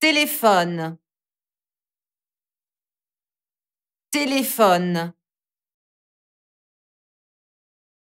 téléphone téléphone